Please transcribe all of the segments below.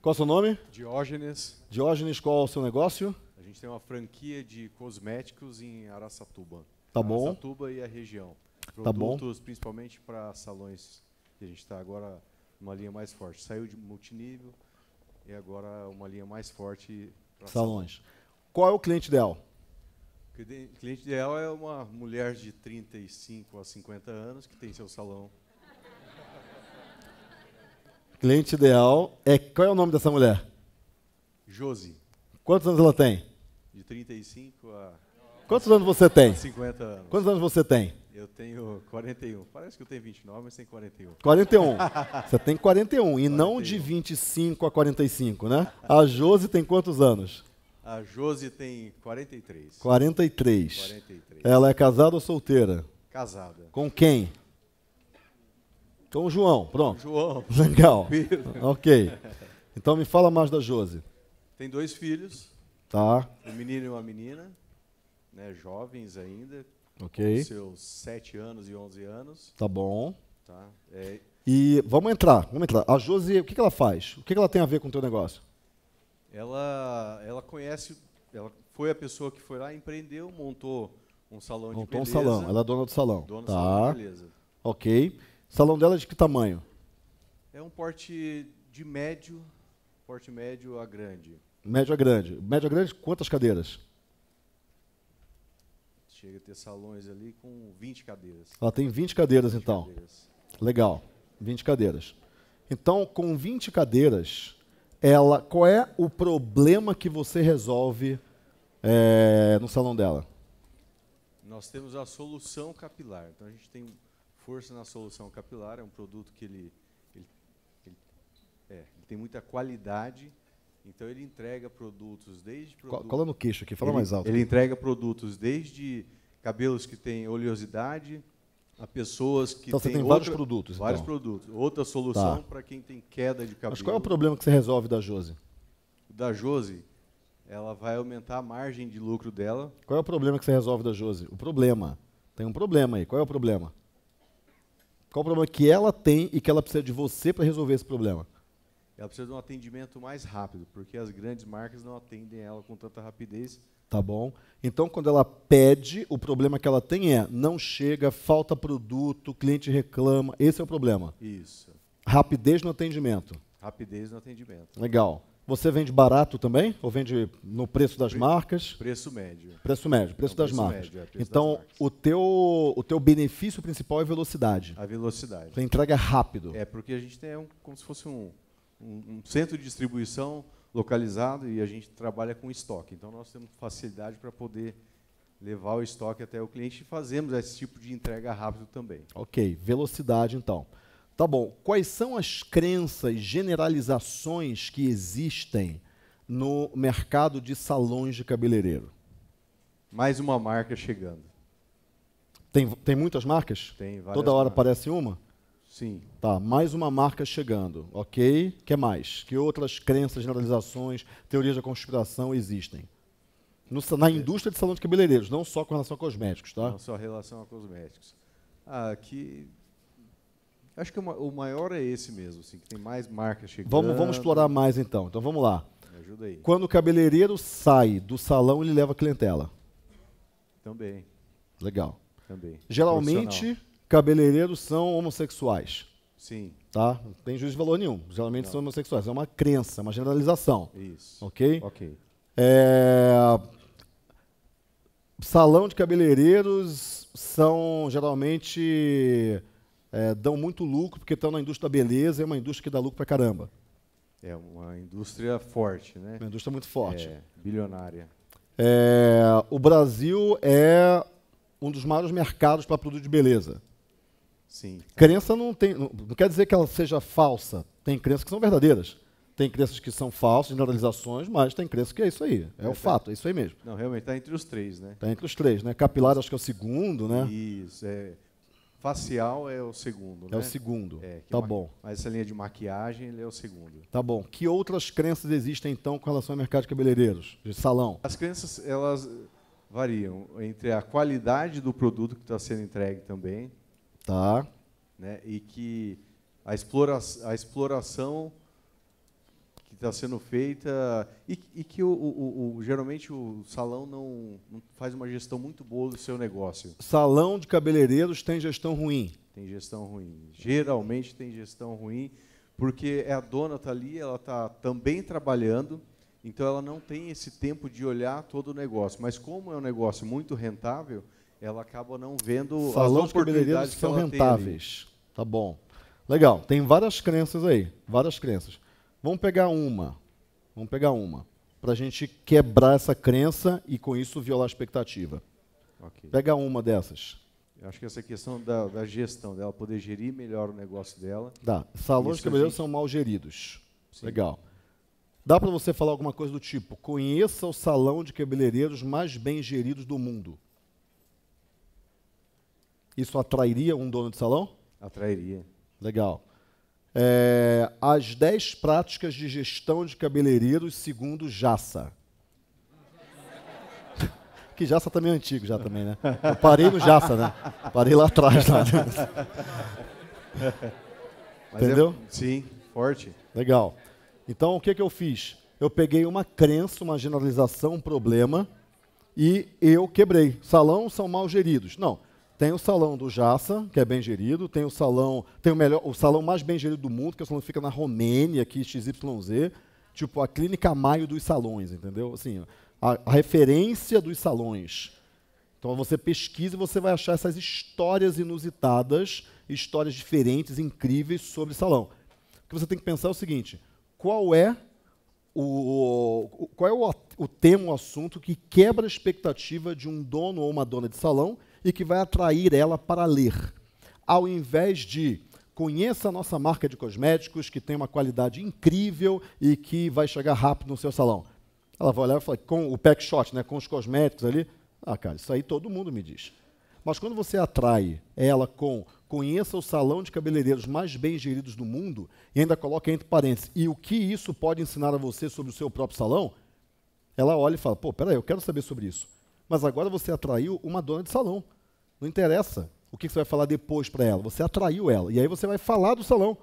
Qual é o seu nome? Diógenes. Diógenes, qual é o seu negócio? A gente tem uma franquia de cosméticos em Araçatuba. Tá bom. Araçatuba e a região. Produtos tá bom. principalmente para salões, que a gente está agora numa linha mais forte. Saiu de multinível e agora uma linha mais forte para salões. Qual é o cliente ideal? O cliente ideal é uma mulher de 35 a 50 anos que tem seu salão Cliente ideal é. Qual é o nome dessa mulher? Josi. Quantos anos ela tem? De 35 a. Quantos anos você tem? 50 anos. Quantos anos você tem? Eu tenho 41. Parece que eu tenho 29, mas tem 41. 41. Você tem 41 e não de 25 a 45, né? A Josi tem quantos anos? A Josi tem 43. 43. 43. Ela é casada ou solteira? Casada. Com quem? Com então, o João, pronto. João. Legal. Filho. Ok. Então me fala mais da Josi. Tem dois filhos. Tá. Um menino e uma menina, né, jovens ainda. Ok. Com seus 7 anos e 11 anos. Tá bom. Tá. É... E vamos entrar, vamos entrar. A Josi, o que, que ela faz? O que, que ela tem a ver com o teu negócio? Ela, ela conhece, ela foi a pessoa que foi lá, empreendeu, montou um salão montou de beleza. Montou um salão, ela é dona do salão. Dona tá. do salão de beleza. Ok. Salão dela é de que tamanho? É um porte de médio, porte médio a grande. Médio a grande. Médio a grande, quantas cadeiras? Chega a ter salões ali com 20 cadeiras. Ela tem 20 cadeiras, 20 então. Cadeiras. Legal, 20 cadeiras. Então, com 20 cadeiras, ela, qual é o problema que você resolve é, no salão dela? Nós temos a solução capilar. Então, a gente tem força na solução capilar, é um produto que ele, ele, ele, é, ele tem muita qualidade, então ele entrega produtos desde... Produtos, Cola no é queixo aqui, fala mais alto. Ele entrega produtos desde cabelos que têm oleosidade, a pessoas que então, você tem outra, então. vários produtos. Vários então. produtos. Outra solução tá. para quem tem queda de cabelo. Mas qual é o problema que você resolve da Jose? Da Jose, ela vai aumentar a margem de lucro dela. Qual é o problema que você resolve da Jose? O problema. Tem um problema aí. Qual é o problema? Qual o problema que ela tem e que ela precisa de você para resolver esse problema? Ela precisa de um atendimento mais rápido, porque as grandes marcas não atendem ela com tanta rapidez. Tá bom? Então, quando ela pede, o problema que ela tem é não chega, falta produto, cliente reclama. Esse é o problema. Isso. Rapidez no atendimento. Rapidez no atendimento. Legal. Você vende barato também? Ou vende no preço das Pre marcas? Preço médio. Preço médio, preço, então, das, preço marcas. Médio, é preço então, das O, teu, o teu benefício principal é velocidade. A velocidade. Você entrega é rápido. É, porque a gente tem um, como se fosse um, um, um centro de distribuição localizado e a gente trabalha com estoque. Então, nós temos facilidade para poder levar o estoque até o cliente e fazemos esse tipo de entrega rápido também. Ok, velocidade então. Tá bom. Quais são as crenças, generalizações que existem no mercado de salões de cabeleireiro? Mais uma marca chegando. Tem, tem muitas marcas? Tem, várias. Toda hora marcas. aparece uma? Sim. Tá, mais uma marca chegando, ok? que mais? Que outras crenças, generalizações, teorias da conspiração existem? No, na é. indústria de salão de cabeleireiros, não só com relação a cosméticos, tá? Não só em relação a cosméticos. Ah, que Acho que o maior é esse mesmo, assim, que tem mais marcas chegando. Vamos, vamos explorar mais então. Então vamos lá. Me ajuda aí. Quando o cabeleireiro sai do salão, ele leva a clientela. Também. Legal. Também. Geralmente, cabeleireiros são homossexuais. Sim. Tá? Não tem juízo de valor nenhum. Geralmente Não. são homossexuais. É uma crença, uma generalização. Isso. Ok? Ok. É... Salão de cabeleireiros são geralmente é, dão muito lucro, porque estão na indústria da beleza, é uma indústria que dá lucro para caramba. É uma indústria forte, né? Uma indústria muito forte. É, bilionária. É, o Brasil é um dos maiores mercados para produto de beleza. Sim. Tá. Crença não tem. Não, não quer dizer que ela seja falsa. Tem crenças que são verdadeiras. Tem crenças que são falsas, generalizações, mas tem crenças que é isso aí. É, é o tá. fato, é isso aí mesmo. Não, realmente está entre os três, né? Está entre os três, né? Capilar acho que é o segundo, né? Isso, é Facial é o segundo, É o né? segundo. É, tá ma... bom. Essa linha de maquiagem ele é o segundo. Tá bom. Que outras crenças existem então com relação ao mercado de cabeleireiros, de salão? As crenças elas variam entre a qualidade do produto que está sendo entregue também. Tá. Né? E que a, explora... a exploração está sendo feita e, e que o, o, o, geralmente o salão não, não, faz uma gestão muito boa do seu negócio. Salão de cabeleireiros tem gestão ruim. Tem gestão ruim. Geralmente tem gestão ruim, porque é a dona está ali, ela está também trabalhando, então ela não tem esse tempo de olhar todo o negócio. Mas como é um negócio muito rentável, ela acaba não vendo salão as oportunidades de cabeleireiros que são rentáveis. Tá bom. Legal, tem várias crenças aí, várias crenças. Vamos pegar uma. Vamos pegar uma. Para a gente quebrar essa crença e, com isso, violar a expectativa. Okay. Pega uma dessas. Eu acho que essa questão da, da, gestão dela, poder gerir melhor o negócio dela. Dá. Salões que gente... são mal geridos. Sim. Legal. Dá para você falar alguma coisa do tipo: conheça o salão de cabeleireiros mais bem geridos do mundo. Isso atrairia um dono de salão? Atrairia. Legal é, as 10 práticas de gestão de cabeleireiros segundo Jassa. que Jassa também é antigo já também, né? Eu parei no Jassa, né? Parei lá atrás. Lá, é Entendeu? É, sim, forte. Legal. Então, o que, que eu fiz? Eu peguei uma crença, uma generalização, um problema, e eu quebrei. Salão são mal geridos. Não, tem o salão do Jassa, que é bem gerido, tem o salão, tem o melhor, o salão mais bem gerido do mundo, que é o salão que fica na Romênia, aqui XYZ, tipo a clínica Maio dos salões, entendeu? Assim, a, a referência dos salões. Então você pesquisa e você vai achar essas histórias inusitadas, histórias diferentes, incríveis sobre salão. O que você tem que pensar é o seguinte: qual é o, o qual é o, o tema, o assunto que quebra a expectativa de um dono ou uma dona de salão e que vai atrair ela para ler. Ao invés de conheça a nossa marca de cosméticos, que tem uma qualidade incrível e que vai chegar rápido no seu salão. Ela vai olhar e falar, com o pack shot, né, com os cosméticos ali. Ah, cara, isso aí todo mundo me diz. Mas quando você atrai ela com conheça o salão de cabeleireiros mais bem geridos do mundo, e ainda coloca entre parênteses, e o que isso pode ensinar a você sobre o seu próprio salão, ela olha e fala, pô, peraí, eu quero saber sobre isso. Mas agora você atraiu uma dona de salão. Não interessa o que você vai falar depois para ela. Você atraiu ela. E aí você vai falar do salão.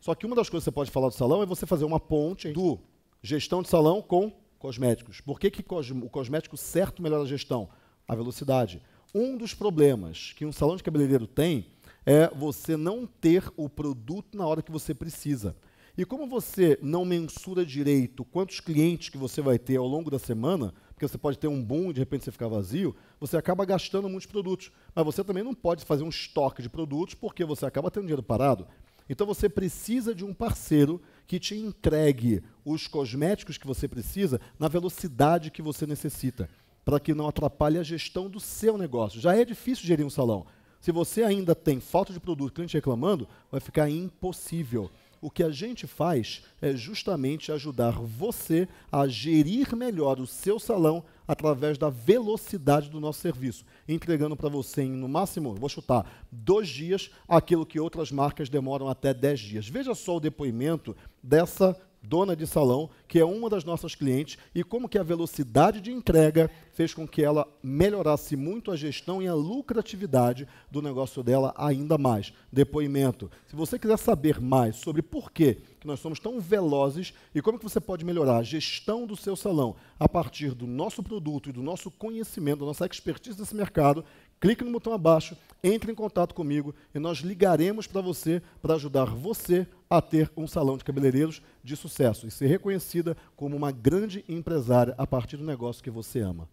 Só que uma das coisas que você pode falar do salão é você fazer uma ponte do gestão de salão com cosméticos. Por que, que o cosmético certo melhora a gestão? A velocidade. Um dos problemas que um salão de cabeleireiro tem é você não ter o produto na hora que você precisa. E como você não mensura direito quantos clientes que você vai ter ao longo da semana, porque você pode ter um boom e de repente você ficar vazio, você acaba gastando muitos produtos. Mas você também não pode fazer um estoque de produtos porque você acaba tendo dinheiro parado. Então você precisa de um parceiro que te entregue os cosméticos que você precisa na velocidade que você necessita, para que não atrapalhe a gestão do seu negócio. Já é difícil gerir um salão. Se você ainda tem falta de produto, cliente reclamando, vai ficar impossível o que a gente faz é justamente ajudar você a gerir melhor o seu salão através da velocidade do nosso serviço, entregando para você em, no máximo, vou chutar, dois dias, aquilo que outras marcas demoram até dez dias. Veja só o depoimento dessa dona de salão, que é uma das nossas clientes, e como que a velocidade de entrega fez com que ela melhorasse muito a gestão e a lucratividade do negócio dela ainda mais. Depoimento. Se você quiser saber mais sobre por que nós somos tão velozes e como que você pode melhorar a gestão do seu salão a partir do nosso produto e do nosso conhecimento, da nossa expertise nesse mercado, clique no botão abaixo, entre em contato comigo e nós ligaremos para você para ajudar você a ter um salão de cabeleireiros de sucesso e ser reconhecida como uma grande empresária a partir do negócio que você ama.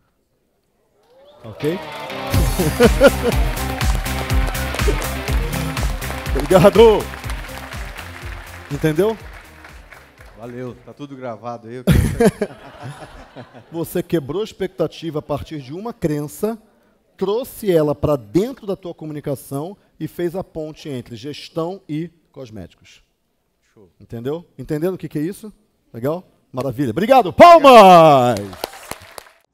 Ok? Obrigado! Entendeu? Valeu, tá tudo gravado aí. você quebrou expectativa a partir de uma crença trouxe ela para dentro da tua comunicação e fez a ponte entre gestão e cosméticos. Show. Entendeu? Entendendo o que, que é isso? Legal? Maravilha. Obrigado. Palmas! Obrigado.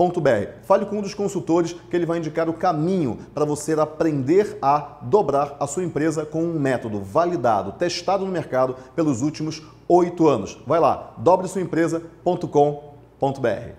www.dobrarcaixa.com.br. Fale com um dos consultores que ele vai indicar o caminho para você aprender a dobrar a sua empresa com um método validado, testado no mercado pelos últimos oito anos. Vai lá, dobre sua empresa.com.br.